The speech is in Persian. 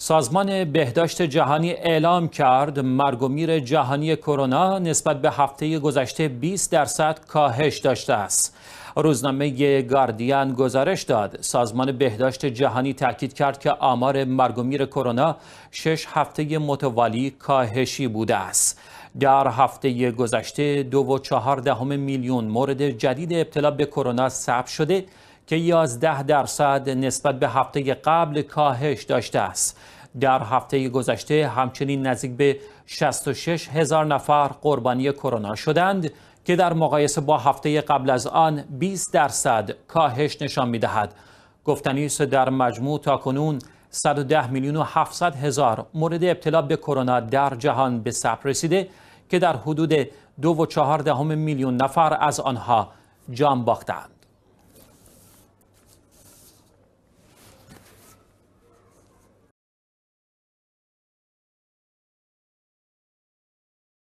سازمان بهداشت جهانی اعلام کرد مرگ و میر جهانی کرونا نسبت به هفته گذشته 20 درصد کاهش داشته است. روزنامه گاردین گزارش داد سازمان بهداشت جهانی تاکید کرد که آمار مرگ و میر کرونا شش هفته متوالی کاهشی بوده است. در هفته گذشته دو و میلیون مورد جدید ابتلا به کرونا ثبت شده که 11 درصد نسبت به هفته قبل کاهش داشته است. در هفته گذشته همچنین نزدیک به 66 هزار نفر قربانی کرونا شدند که در مقایسه با هفته قبل از آن 20 درصد کاهش نشان می دهد. گفتنی در مجموع تا کنون 110 میلیون و 700 هزار مورد ابتلا به کرونا در جهان به ثبت رسیده که در حدود دو و چهارده میلیون نفر از آنها جان باختند.